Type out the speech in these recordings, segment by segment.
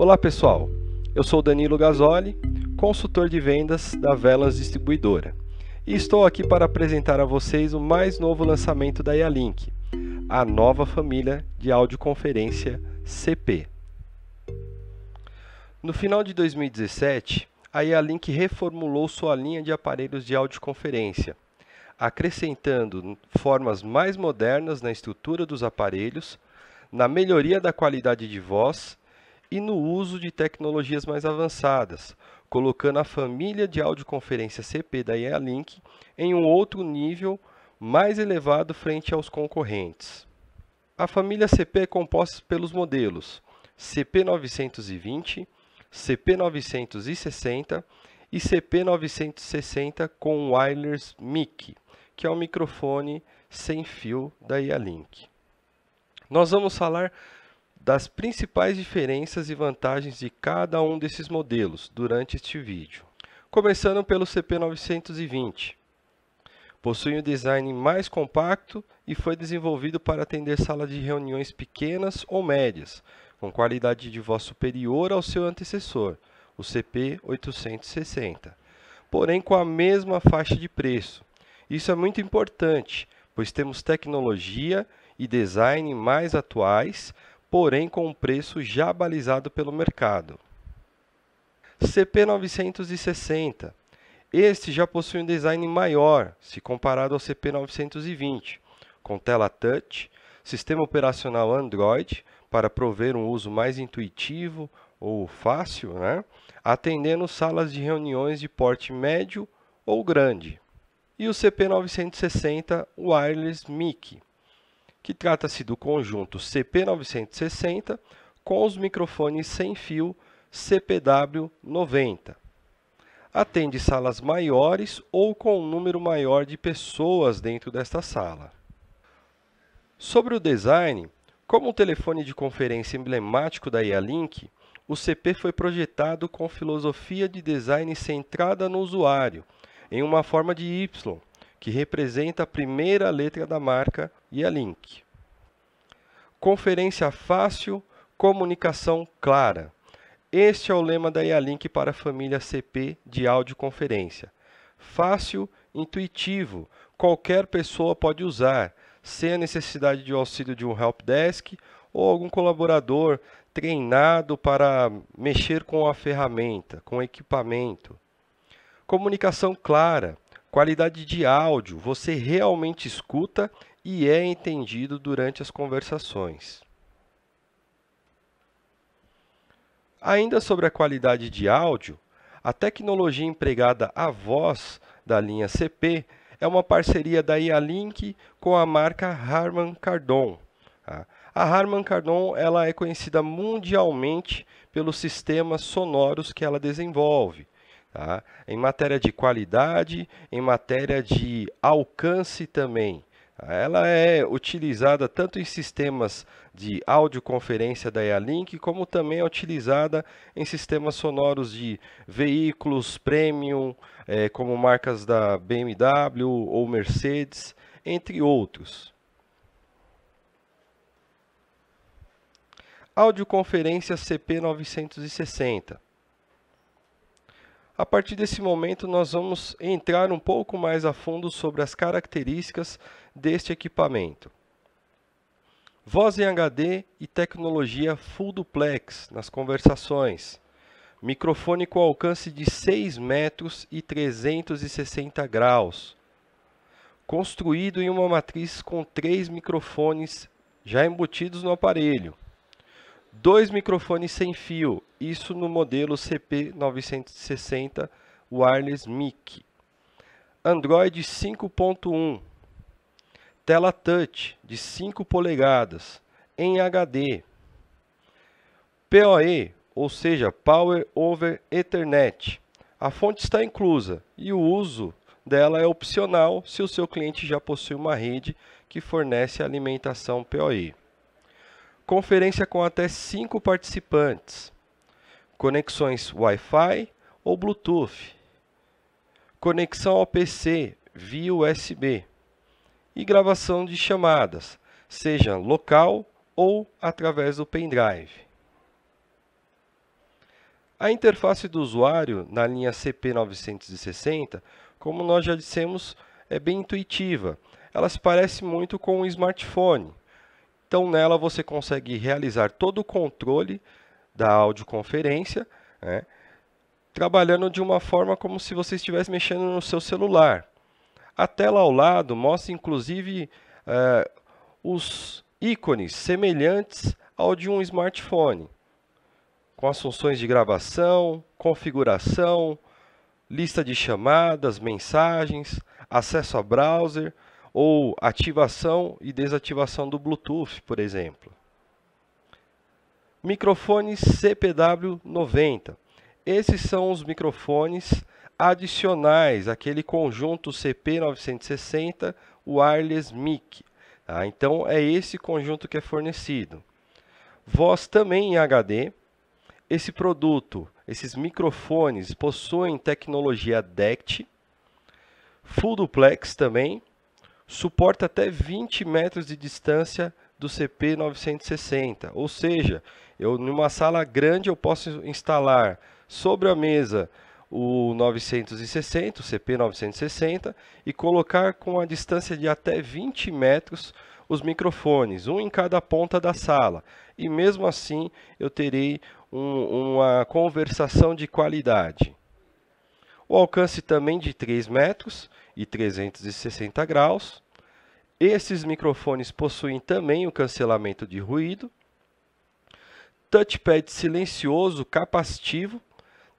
Olá pessoal, eu sou Danilo Gasoli, consultor de vendas da Velas Distribuidora e estou aqui para apresentar a vocês o mais novo lançamento da Yalink, a nova família de audioconferência CP. No final de 2017, a Yalink reformulou sua linha de aparelhos de audioconferência, acrescentando formas mais modernas na estrutura dos aparelhos, na melhoria da qualidade de voz e no uso de tecnologias mais avançadas, colocando a família de audioconferência CP da EALink em um outro nível mais elevado frente aos concorrentes. A família CP é composta pelos modelos CP920, CP960 e CP960 com wireless mic, que é um microfone sem fio da IALink. Nós vamos falar das principais diferenças e vantagens de cada um desses modelos durante este vídeo. Começando pelo CP920. Possui um design mais compacto e foi desenvolvido para atender salas de reuniões pequenas ou médias, com qualidade de voz superior ao seu antecessor, o CP860, porém com a mesma faixa de preço. Isso é muito importante, pois temos tecnologia e design mais atuais porém com um preço já balizado pelo mercado. CP 960. Este já possui um design maior se comparado ao CP 920, com tela touch, sistema operacional Android para prover um uso mais intuitivo ou fácil, né? atendendo salas de reuniões de porte médio ou grande. E o CP960 Wireless MIC, que trata-se do conjunto CP960 com os microfones sem fio CPW90. Atende salas maiores ou com um número maior de pessoas dentro desta sala. Sobre o design, como um telefone de conferência emblemático da IALink, o CP foi projetado com filosofia de design centrada no usuário, em uma forma de Y, que representa a primeira letra da marca e a Link. Conferência fácil, comunicação clara. Este é o lema da Yalink para a família CP de audioconferência. Fácil, intuitivo, qualquer pessoa pode usar, sem a necessidade de auxílio de um helpdesk ou algum colaborador treinado para mexer com a ferramenta, com o equipamento. Comunicação clara, qualidade de áudio, você realmente escuta e é entendido durante as conversações. Ainda sobre a qualidade de áudio, a tecnologia empregada a voz da linha CP é uma parceria da Ialink com a marca Harman Kardon. Tá? A Harman Kardon ela é conhecida mundialmente pelos sistemas sonoros que ela desenvolve. Tá? Em matéria de qualidade, em matéria de alcance também. Ela é utilizada tanto em sistemas de audioconferência da Ealink, como também é utilizada em sistemas sonoros de veículos premium, é, como marcas da BMW ou Mercedes, entre outros. Audioconferência CP960. A partir desse momento, nós vamos entrar um pouco mais a fundo sobre as características deste equipamento. Voz em HD e tecnologia full duplex nas conversações. Microfone com alcance de 6 metros e 360 graus. Construído em uma matriz com três microfones já embutidos no aparelho. Dois microfones sem fio, isso no modelo CP960 Wireless mic. Android 5.1 tela touch de 5 polegadas em HD, PoE, ou seja, Power over Ethernet. A fonte está inclusa e o uso dela é opcional se o seu cliente já possui uma rede que fornece alimentação PoE. Conferência com até 5 participantes. Conexões Wi-Fi ou Bluetooth. Conexão ao PC via USB e gravação de chamadas, seja local ou através do pendrive. A interface do usuário na linha CP960, como nós já dissemos, é bem intuitiva. Ela se parece muito com um smartphone. Então, nela você consegue realizar todo o controle da audioconferência, né, trabalhando de uma forma como se você estivesse mexendo no seu celular. A tela ao lado mostra inclusive uh, os ícones semelhantes ao de um smartphone, com as funções de gravação, configuração, lista de chamadas, mensagens, acesso a browser ou ativação e desativação do Bluetooth, por exemplo. Microfone CPW90. Esses são os microfones adicionais aquele conjunto CP960 Wireless mic. Tá? Então é esse conjunto que é fornecido. Voz também em HD. Esse produto, esses microfones possuem tecnologia DECT, full duplex também, suporta até 20 metros de distância do CP960, ou seja, eu numa sala grande eu posso instalar sobre a mesa o 960, o CP 960, e colocar com a distância de até 20 metros os microfones, um em cada ponta da sala. E mesmo assim eu terei um, uma conversação de qualidade. O alcance também de 3 metros e 360 graus. Esses microfones possuem também o cancelamento de ruído. Touchpad silencioso capacitivo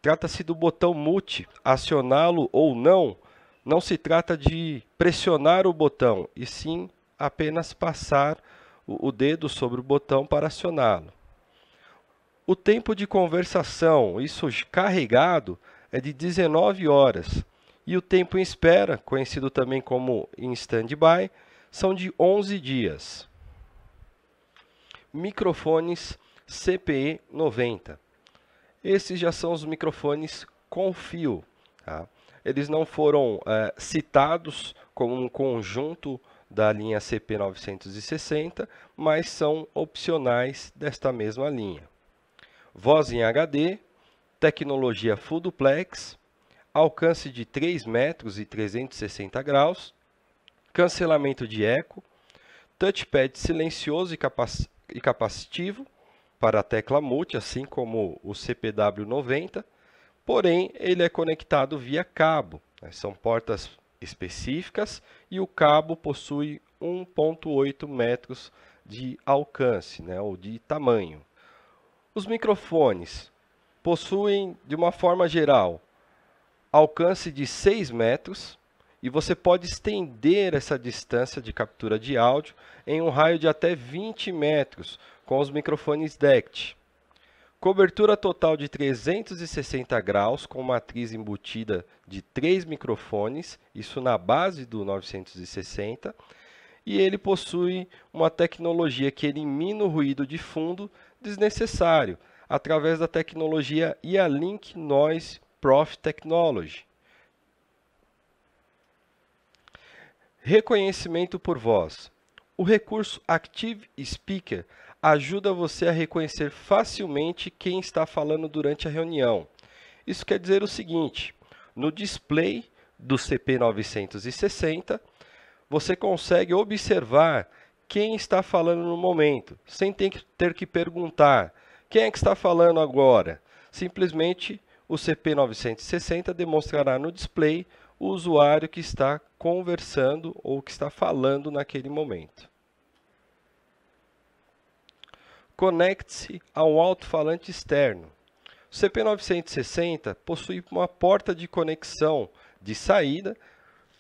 Trata-se do botão mute, acioná-lo ou não. Não se trata de pressionar o botão, e sim apenas passar o dedo sobre o botão para acioná-lo. O tempo de conversação, isso carregado, é de 19 horas. E o tempo em espera, conhecido também como em stand-by, são de 11 dias. Microfones CPE 90. Esses já são os microfones com fio. Tá? Eles não foram é, citados como um conjunto da linha CP960, mas são opcionais desta mesma linha. Voz em HD, tecnologia Full Duplex, alcance de 3 metros e 360 graus, cancelamento de eco, touchpad silencioso e, capac e capacitivo, para a tecla Multi, assim como o CPW90, porém ele é conectado via cabo. Né? São portas específicas e o cabo possui 1.8 metros de alcance, né, ou de tamanho. Os microfones possuem, de uma forma geral, alcance de 6 metros, e você pode estender essa distância de captura de áudio em um raio de até 20 metros com os microfones DECT. Cobertura total de 360 graus com matriz embutida de 3 microfones, isso na base do 960, e ele possui uma tecnologia que elimina o ruído de fundo desnecessário através da tecnologia IA-Link Noise Prof Technology. Reconhecimento por voz. O recurso Active Speaker ajuda você a reconhecer facilmente quem está falando durante a reunião. Isso quer dizer o seguinte: no display do CP960, você consegue observar quem está falando no momento, sem ter que perguntar quem é que está falando agora. Simplesmente o CP960 demonstrará no display o usuário que está conversando ou que está falando naquele momento. Conecte-se a um alto-falante externo. O CP960 possui uma porta de conexão de saída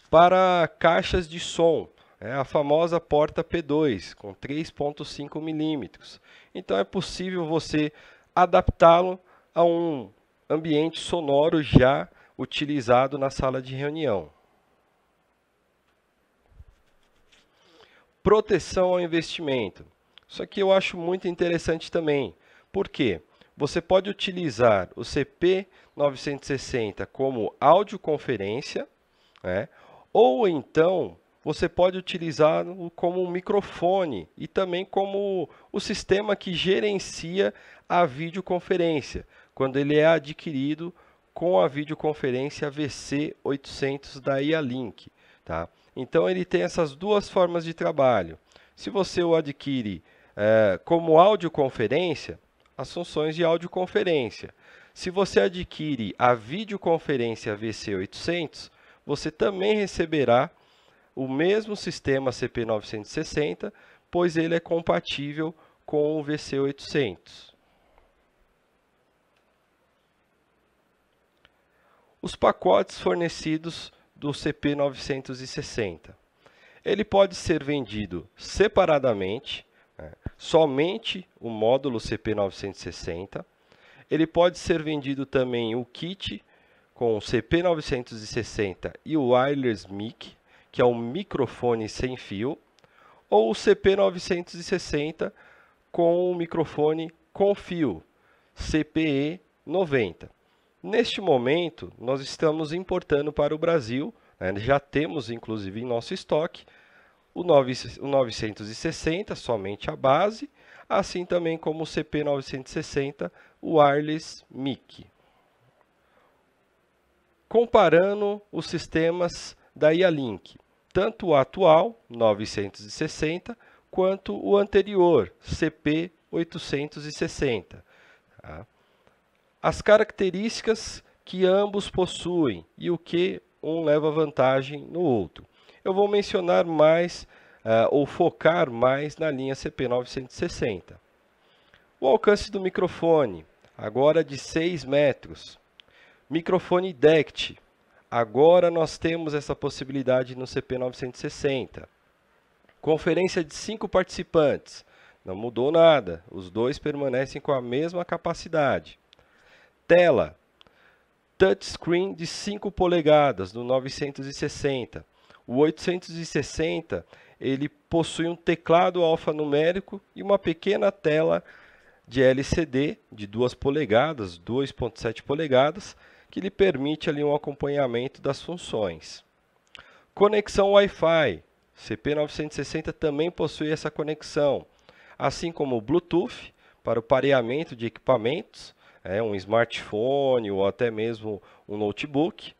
para caixas de som, é a famosa porta P2 com 3.5 milímetros. Então é possível você adaptá-lo a um ambiente sonoro já utilizado na sala de reunião. Proteção ao investimento. Isso aqui eu acho muito interessante também. Por quê? Você pode utilizar o CP960 como audioconferência, né? ou então você pode utilizá-lo como um microfone e também como o sistema que gerencia a videoconferência, quando ele é adquirido com a videoconferência VC800 da IALink. Tá? Então ele tem essas duas formas de trabalho. Se você o adquire é, como audioconferência, as funções de audioconferência. Se você adquire a videoconferência VC800, você também receberá o mesmo sistema CP960, pois ele é compatível com o VC800. os pacotes fornecidos do CP 960. Ele pode ser vendido separadamente, né, somente o módulo CP 960. Ele pode ser vendido também o kit com o CP 960 e o wireless mic, que é um microfone sem fio, ou o CP 960 com o microfone com fio, CPE 90. Neste momento, nós estamos importando para o Brasil, né, já temos inclusive em nosso estoque o, 9, o 960, somente a base, assim também como o CP960, o Wireless MIC. Comparando os sistemas da IALINK, tanto o atual, 960, quanto o anterior, CP860. Tá? as características que ambos possuem e o que um leva vantagem no outro. Eu vou mencionar mais uh, ou focar mais na linha CP960. O alcance do microfone, agora de 6 metros. Microfone DECT, agora nós temos essa possibilidade no CP960. Conferência de 5 participantes, não mudou nada, os dois permanecem com a mesma capacidade tela touchscreen de 5 polegadas do 960. O 860 ele possui um teclado alfanumérico e uma pequena tela de LCD de 2 polegadas, 2.7 polegadas, que lhe permite ali um acompanhamento das funções. Conexão Wi-Fi. CP960 também possui essa conexão, assim como o Bluetooth para o pareamento de equipamentos é, um smartphone ou até mesmo um notebook.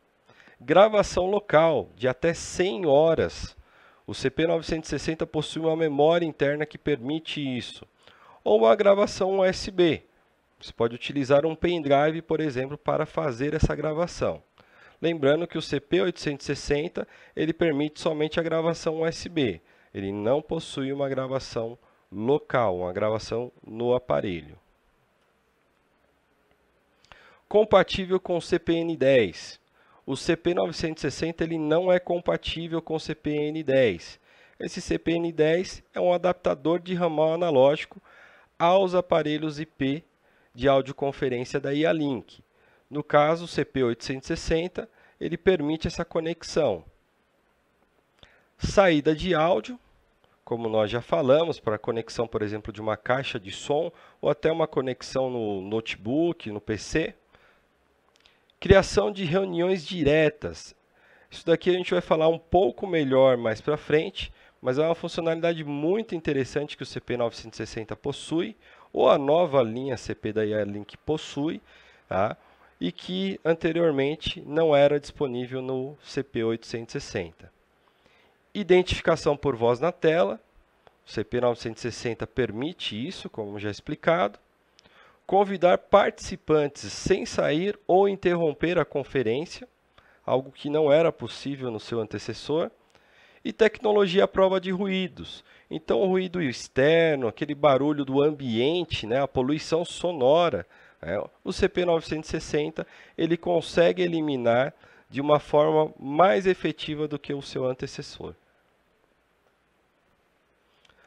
Gravação local de até 100 horas. O CP960 possui uma memória interna que permite isso. Ou a gravação USB. Você pode utilizar um pendrive, por exemplo, para fazer essa gravação. Lembrando que o CP860 ele permite somente a gravação USB. Ele não possui uma gravação local, uma gravação no aparelho compatível com o CPN-10. O CP960 ele não é compatível com o CPN-10. Esse CPN-10 é um adaptador de ramal analógico aos aparelhos IP de audioconferência da IALink. No caso, o CP860, ele permite essa conexão. Saída de áudio, como nós já falamos, para conexão, por exemplo, de uma caixa de som ou até uma conexão no notebook, no PC. Criação de reuniões diretas. Isso daqui a gente vai falar um pouco melhor mais para frente, mas é uma funcionalidade muito interessante que o CP960 possui, ou a nova linha CP da IA-Link possui, tá? e que anteriormente não era disponível no CP860. Identificação por voz na tela. O CP960 permite isso, como já explicado convidar participantes sem sair ou interromper a conferência, algo que não era possível no seu antecessor, e tecnologia à prova de ruídos. Então, o ruído externo, aquele barulho do ambiente, né, a poluição sonora, né, o CP960 ele consegue eliminar de uma forma mais efetiva do que o seu antecessor.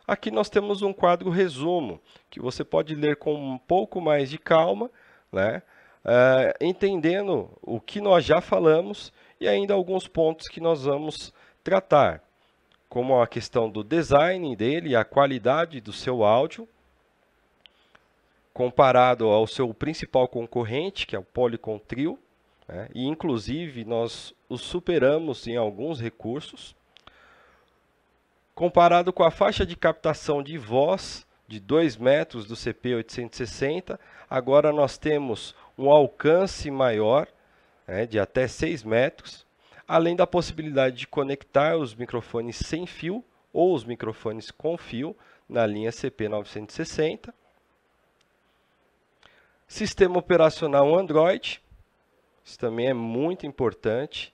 Aqui nós temos um quadro resumo, que você pode ler com um pouco mais de calma, né? Uh, entendendo o que nós já falamos e ainda alguns pontos que nós vamos tratar, como a questão do design dele, a qualidade do seu áudio, comparado ao seu principal concorrente, que é o Polycom Trio, né? e inclusive nós o superamos em alguns recursos comparado com a faixa de captação de voz de 2 metros do CP860, agora nós temos um alcance maior, né, de até 6 metros, além da possibilidade de conectar os microfones sem fio ou os microfones com fio na linha CP960. Sistema operacional Android, isso também é muito importante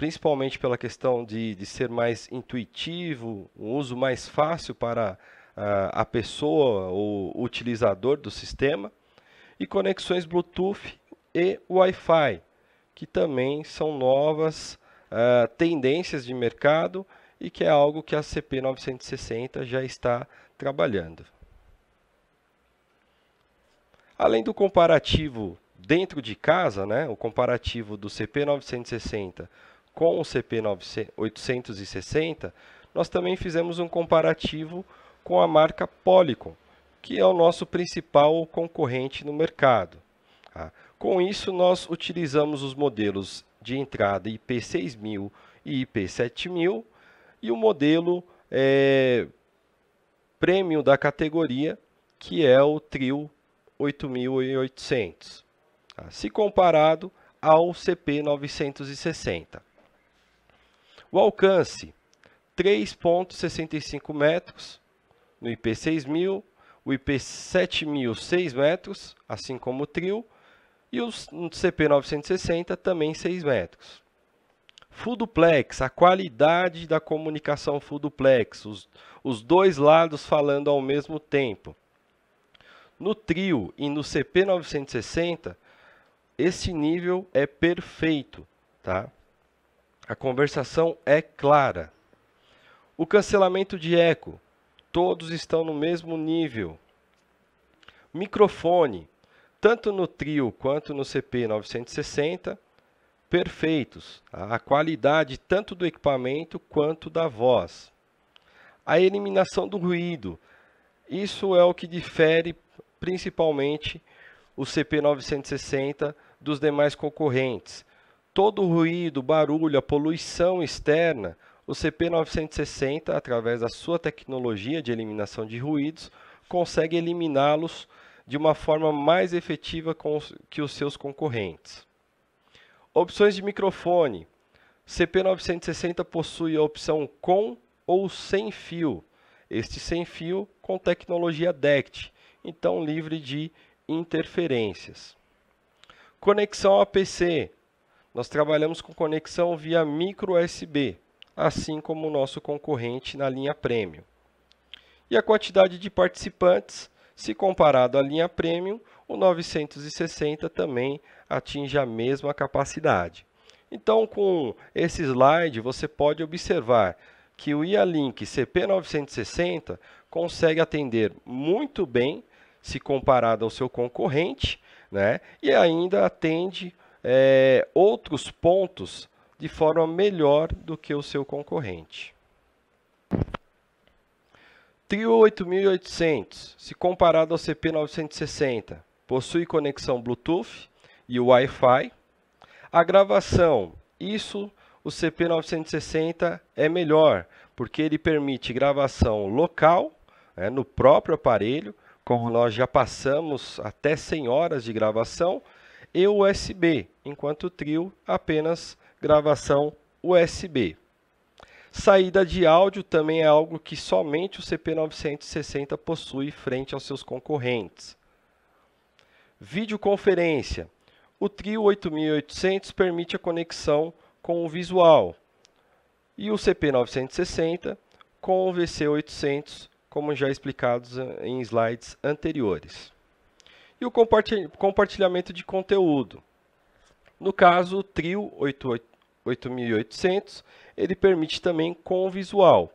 principalmente pela questão de, de ser mais intuitivo, um uso mais fácil para a, a pessoa, o utilizador do sistema, e conexões Bluetooth e Wi-Fi, que também são novas uh, tendências de mercado e que é algo que a CP960 já está trabalhando. Além do comparativo dentro de casa, né, o comparativo do CP960 com o CP 860, nós também fizemos um comparativo com a marca Polycom, que é o nosso principal concorrente no mercado. Tá? Com isso, nós utilizamos os modelos de entrada IP6000 e IP7000 e o modelo é, prêmio da categoria, que é o Trio 8800, tá? se comparado ao CP960. O alcance, 3,65 metros no IP6000, o IP7000, 6 metros, assim como o trio, e o CP960 também 6 metros. Full duplex, a qualidade da comunicação full duplex, os, os dois lados falando ao mesmo tempo. No trio e no CP960, esse nível é perfeito, tá? A conversação é clara. O cancelamento de eco. Todos estão no mesmo nível. Microfone. Tanto no trio quanto no CP960, perfeitos. A qualidade tanto do equipamento quanto da voz. A eliminação do ruído. Isso é o que difere principalmente o CP960 dos demais concorrentes todo o ruído, barulho, a poluição externa, o CP960, através da sua tecnologia de eliminação de ruídos, consegue eliminá-los de uma forma mais efetiva que os seus concorrentes. Opções de microfone. CP960 possui a opção com ou sem fio. Este sem fio com tecnologia DECT, então livre de interferências. Conexão a PC. Nós trabalhamos com conexão via micro USB, assim como o nosso concorrente na linha Premium. E a quantidade de participantes, se comparado à linha Premium, o 960 também atinge a mesma capacidade. Então, com esse slide, você pode observar que o IALink CP960 consegue atender muito bem se comparado ao seu concorrente, né? e ainda atende é, outros pontos de forma melhor do que o seu concorrente. Trio 8800, se comparado ao CP960, possui conexão Bluetooth e Wi-Fi. A gravação, isso o CP960 é melhor, porque ele permite gravação local, né, no próprio aparelho, como nós já passamos até 100 horas de gravação, e USB, enquanto o trio apenas gravação USB. Saída de áudio também é algo que somente o CP960 possui frente aos seus concorrentes. Videoconferência. O Trio 8800 permite a conexão com o visual e o CP960 com o VC800, como já explicados eh, em slides anteriores e o compartilhamento de conteúdo. No caso, o Trio 8800, ele permite também com o visual.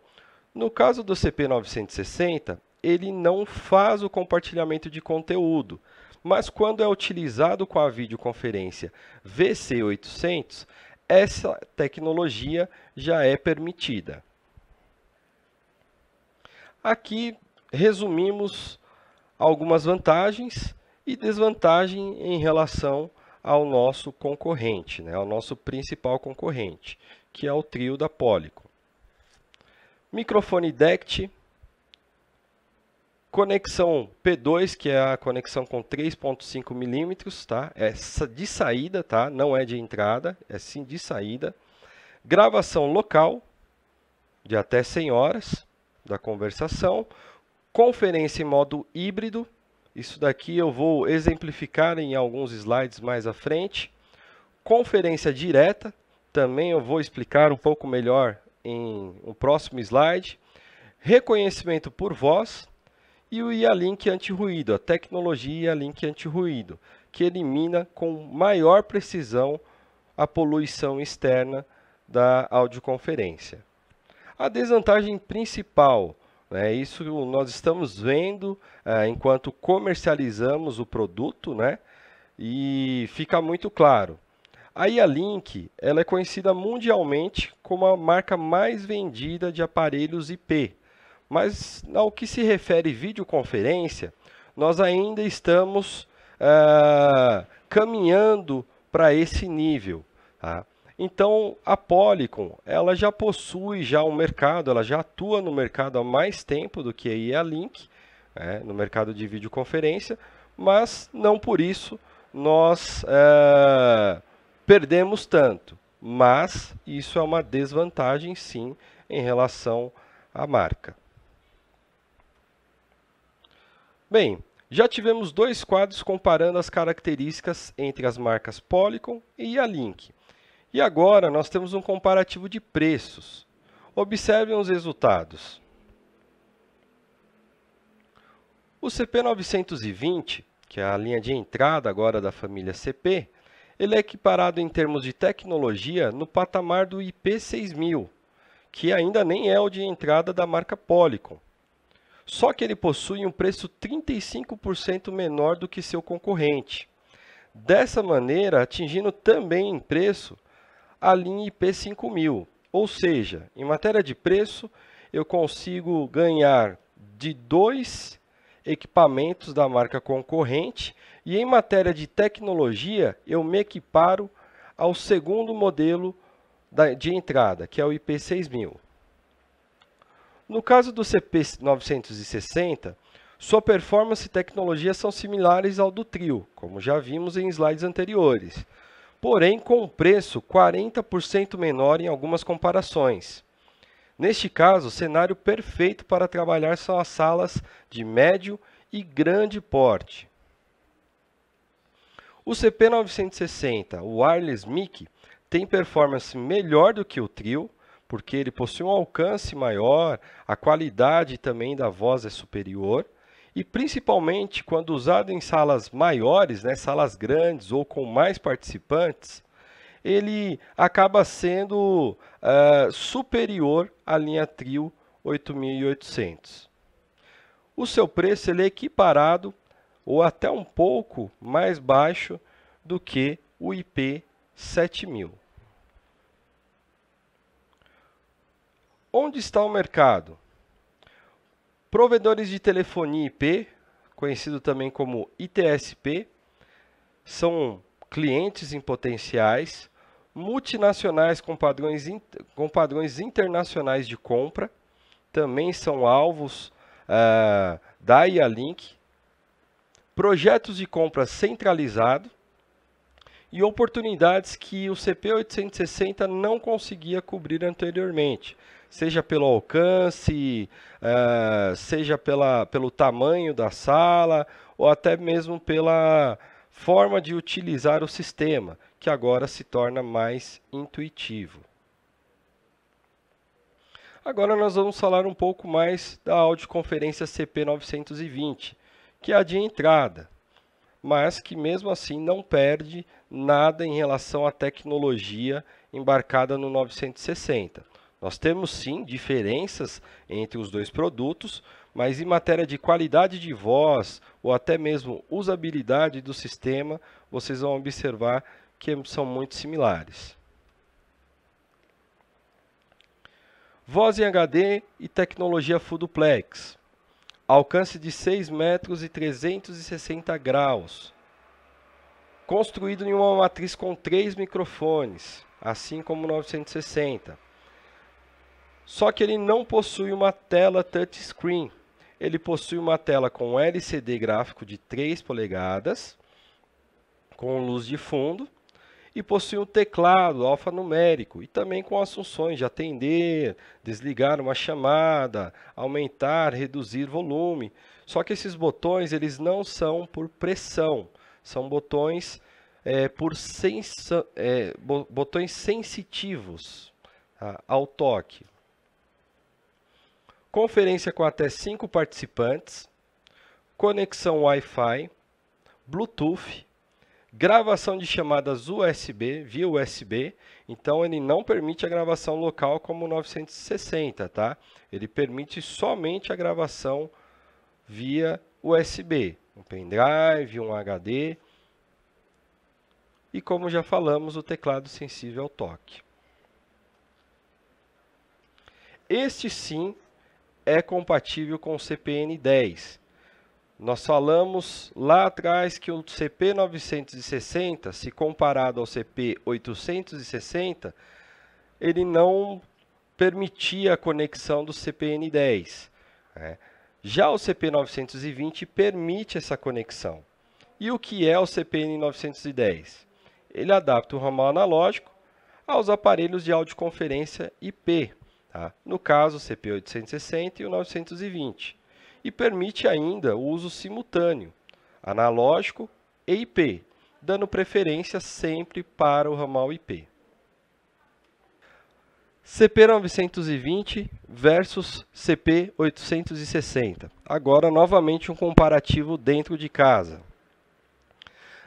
No caso do CP960, ele não faz o compartilhamento de conteúdo, mas quando é utilizado com a videoconferência VC800, essa tecnologia já é permitida. Aqui resumimos algumas vantagens e desvantagem em relação ao nosso concorrente, né, ao nosso principal concorrente, que é o trio da Polycom. Microfone DECT, conexão P2, que é a conexão com 3.5 milímetros, tá? É de saída, tá? Não é de entrada, é sim de saída. Gravação local de até 100 horas da conversação. Conferência em modo híbrido, isso daqui eu vou exemplificar em alguns slides mais à frente. Conferência direta, também eu vou explicar um pouco melhor em um próximo slide. Reconhecimento por voz e o IA-Link anti-ruído, a tecnologia IA-Link anti-ruído, que elimina com maior precisão a poluição externa da audioconferência. A desvantagem principal é isso nós estamos vendo é, enquanto comercializamos o produto, né? E fica muito claro. Aí a Link, ela é conhecida mundialmente como a marca mais vendida de aparelhos IP. Mas ao que se refere videoconferência, nós ainda estamos é, caminhando para esse nível. Tá? Então, a Polycom, ela já possui já um mercado, ela já atua no mercado há mais tempo do que a Link, né, no mercado de videoconferência, mas não por isso nós é, perdemos tanto. Mas isso é uma desvantagem, sim, em relação à marca. Bem, já tivemos dois quadros comparando as características entre as marcas Polycom e a Link. E agora nós temos um comparativo de preços. Observem os resultados. O CP920, que é a linha de entrada agora da família CP, ele é equiparado em termos de tecnologia no patamar do IP6000, que ainda nem é o de entrada da marca Polycom. Só que ele possui um preço 35% menor do que seu concorrente. Dessa maneira, atingindo também em preço a linha IP5000. Ou seja, em matéria de preço, eu consigo ganhar de dois equipamentos da marca concorrente e em matéria de tecnologia, eu me equiparo ao segundo modelo de entrada, que é o IP6000. No caso do CP960, sua performance e tecnologia são similares ao do trio, como já vimos em slides anteriores porém com um preço 40% menor em algumas comparações. Neste caso, o cenário perfeito para trabalhar são as salas de médio e grande porte. O CP960, o Wireless mic tem performance melhor do que o Trio, porque ele possui um alcance maior, a qualidade também da voz é superior e principalmente quando usado em salas maiores, né, salas grandes ou com mais participantes, ele acaba sendo uh, superior à linha Trio 8800. O seu preço ele é equiparado ou até um pouco mais baixo do que o IP 7000. Onde está o mercado? Provedores de telefonia IP, conhecido também como ITSP, são clientes em potenciais, multinacionais com padrões, com padrões internacionais de compra, também são alvos uh, da IALink, projetos de compra centralizado e oportunidades que o CP860 não conseguia cobrir anteriormente seja pelo alcance, uh, seja pela, pelo tamanho da sala, ou até mesmo pela forma de utilizar o sistema, que agora se torna mais intuitivo. Agora nós vamos falar um pouco mais da audioconferência CP920, que é a de entrada, mas que mesmo assim não perde nada em relação à tecnologia embarcada no 960 nós temos sim diferenças entre os dois produtos, mas em matéria de qualidade de voz ou até mesmo usabilidade do sistema, vocês vão observar que são muito similares. Voz em HD e tecnologia Full Duplex. Alcance de 6 metros e 360 graus. Construído em uma matriz com três microfones, assim como 960 só que ele não possui uma tela touchscreen. Ele possui uma tela com LCD gráfico de 3 polegadas, com luz de fundo, e possui um teclado alfanumérico e também com as funções de atender, desligar uma chamada, aumentar, reduzir volume. Só que esses botões eles não são por pressão, são botões é, por sens é, botões sensitivos tá? ao toque conferência com até 5 participantes, conexão Wi-Fi, Bluetooth, gravação de chamadas USB via USB, então ele não permite a gravação local como o 960, tá? Ele permite somente a gravação via USB, um pendrive, um HD. E como já falamos, o teclado sensível ao toque. Este sim é compatível com o CPN 10. Nós falamos lá atrás que o CP 960, se comparado ao CP 860, ele não permitia a conexão do CPN 10. Né? Já o CP 920 permite essa conexão. E o que é o CPN 910? Ele adapta o ramal analógico aos aparelhos de audioconferência IP. Tá? No caso, o CP 860 e o 920. E permite ainda o uso simultâneo, analógico e IP, dando preferência sempre para o ramal IP. CP 920 versus CP 860. Agora, novamente, um comparativo dentro de casa.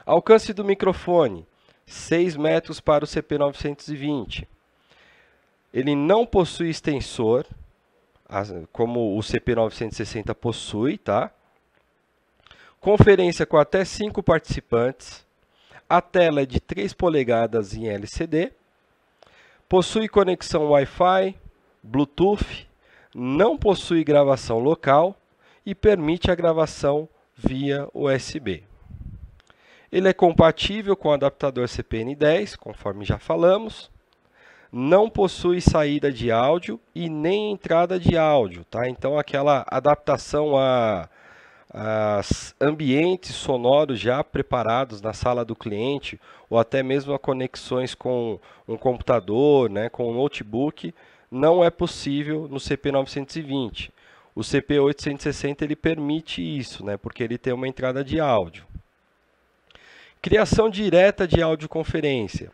Alcance do microfone, 6 metros para o CP 920, ele não possui extensor, como o CP960 possui, tá? Conferência com até 5 participantes. A tela é de 3 polegadas em LCD. Possui conexão Wi-Fi, Bluetooth, não possui gravação local e permite a gravação via USB. Ele é compatível com o adaptador CPN10, conforme já falamos não possui saída de áudio e nem entrada de áudio, tá? Então aquela adaptação a, a, ambientes sonoros já preparados na sala do cliente ou até mesmo a conexões com um computador, né, com um notebook, não é possível no CP920. O CP860 ele permite isso, né, porque ele tem uma entrada de áudio. Criação direta de audioconferência.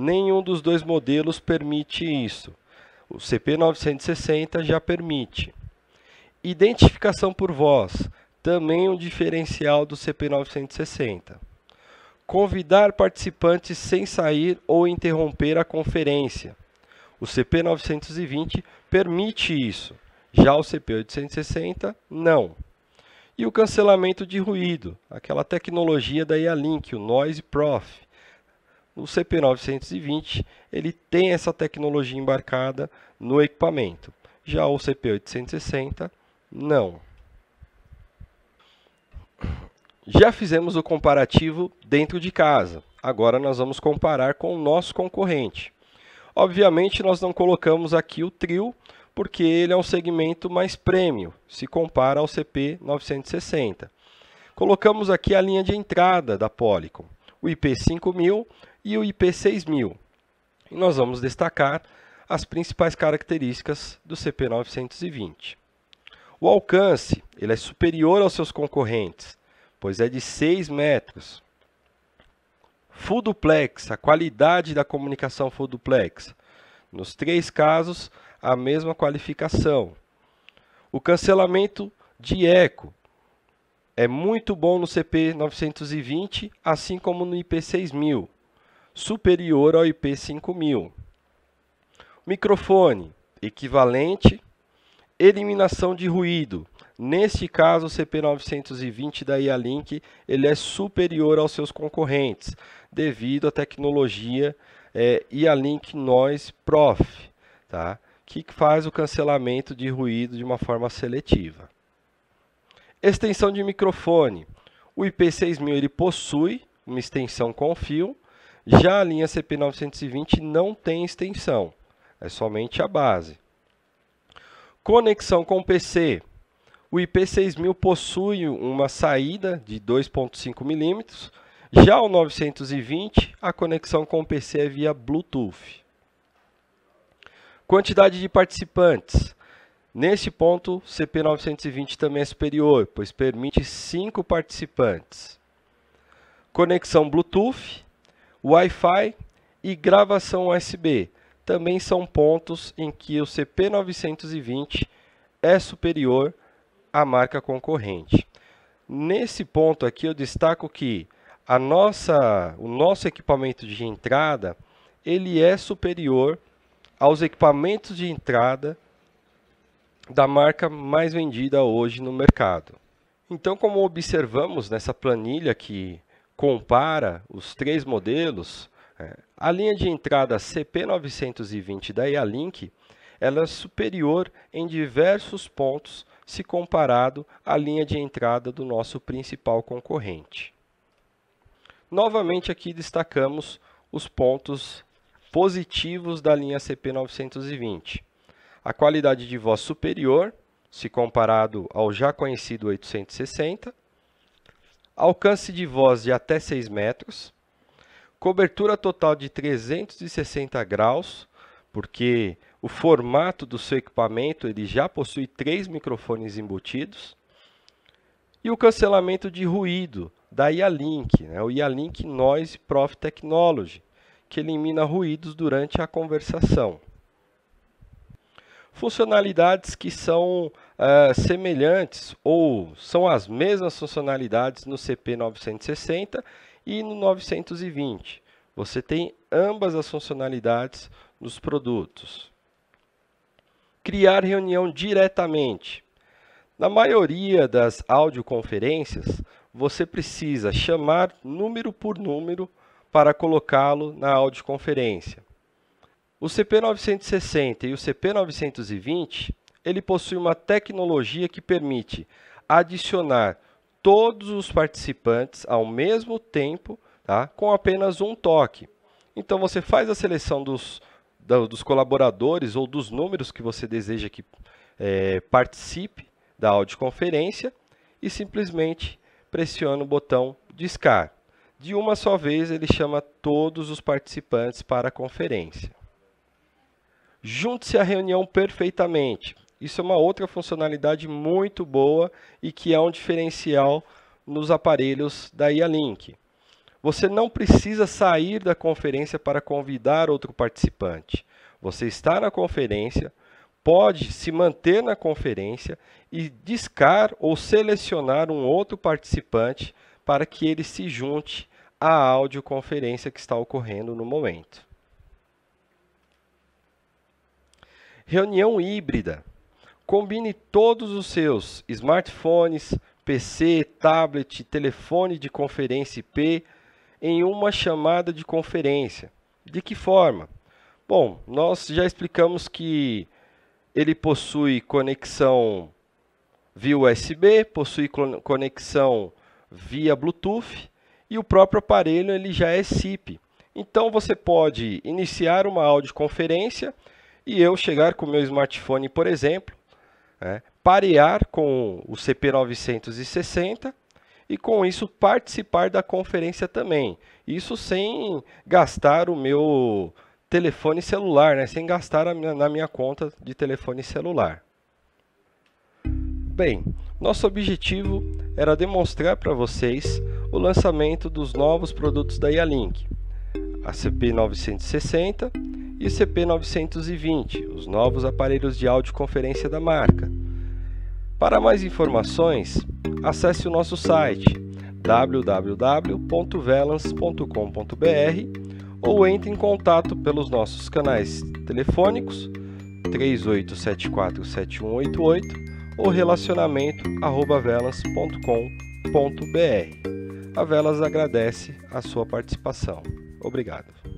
Nenhum dos dois modelos permite isso. O CP960 já permite. Identificação por voz, também um diferencial do CP960. Convidar participantes sem sair ou interromper a conferência. O CP920 permite isso, já o CP860 não. E o cancelamento de ruído, aquela tecnologia da Yalink, o Noise Prof o CP920 ele tem essa tecnologia embarcada no equipamento. Já o CP860 não. Já fizemos o comparativo dentro de casa. Agora nós vamos comparar com o nosso concorrente. Obviamente nós não colocamos aqui o trio, porque ele é um segmento mais premium, se compara ao CP960. Colocamos aqui a linha de entrada da Polycom, o IP5000 e o IP6000. E nós vamos destacar as principais características do CP920. O alcance ele é superior aos seus concorrentes, pois é de 6 metros. Full duplex, a qualidade da comunicação full duplex. Nos três casos, a mesma qualificação. O cancelamento de eco é muito bom no CP920, assim como no IP6000 superior ao IP5000. Microfone equivalente, eliminação de ruído. Neste caso, o CP920 da IALink ele é superior aos seus concorrentes, devido à tecnologia é, IALink Noise Prof, tá? que faz o cancelamento de ruído de uma forma seletiva. Extensão de microfone. O IP6000 ele possui uma extensão com fio, já a linha CP920 não tem extensão, é somente a base. Conexão com PC. O IP6000 possui uma saída de 2.5 mm, já o 920 a conexão com o PC é via Bluetooth. Quantidade de participantes. Nesse ponto, CP920 também é superior, pois permite 5 participantes. Conexão Bluetooth, Wi-Fi e gravação USB também são pontos em que o CP920 é superior à marca concorrente. Nesse ponto aqui eu destaco que a nossa, o nosso equipamento de entrada ele é superior aos equipamentos de entrada da marca mais vendida hoje no mercado. Então, como observamos nessa planilha que compara os três modelos, é, a linha de entrada CP920 da Ealink ela é superior em diversos pontos se comparado à linha de entrada do nosso principal concorrente. Novamente aqui destacamos os pontos positivos da linha CP920. A qualidade de voz superior, se comparado ao já conhecido 860, alcance de voz de até 6 metros, cobertura total de 360 graus, porque o formato do seu equipamento ele já possui três microfones embutidos, e o cancelamento de ruído da IALink, né? o IALink Noise Prof Technology, que elimina ruídos durante a conversação. Funcionalidades que são uh, semelhantes ou são as mesmas funcionalidades no CP960 e no 920. Você tem ambas as funcionalidades nos produtos. Criar reunião diretamente. Na maioria das audioconferências, você precisa chamar número por número para colocá-lo na audioconferência. O CP960 e o CP920 ele possui uma tecnologia que permite adicionar todos os participantes ao mesmo tempo, tá? com apenas um toque. Então você faz a seleção dos, dos colaboradores ou dos números que você deseja que é, participe da audioconferência e simplesmente pressiona o botão discar. De uma só vez ele chama todos os participantes para a conferência. Junte-se à reunião perfeitamente. Isso é uma outra funcionalidade muito boa e que é um diferencial nos aparelhos da IALink. Você não precisa sair da conferência para convidar outro participante. Você está na conferência, pode se manter na conferência e discar ou selecionar um outro participante para que ele se junte à audioconferência que está ocorrendo no momento. Reunião híbrida. Combine todos os seus smartphones, PC, tablet, telefone de conferência IP em uma chamada de conferência. De que forma? Bom, nós já explicamos que ele possui conexão via USB, possui conexão via Bluetooth e o próprio aparelho ele já é SIP. Então você pode iniciar uma audioconferência e eu chegar com o meu smartphone, por exemplo, é, parear com o CP960 e com isso participar da conferência também. Isso sem gastar o meu telefone celular, né? sem gastar minha, na minha conta de telefone celular. Bem, nosso objetivo era demonstrar para vocês o lançamento dos novos produtos da Ialink, a CP960 e CP920, os novos aparelhos de audioconferência da marca. Para mais informações, acesse o nosso site www.velans.com.br ou entre em contato pelos nossos canais telefônicos 38747188 ou relacionamento@velas.com.br. A Velas agradece a sua participação. Obrigado.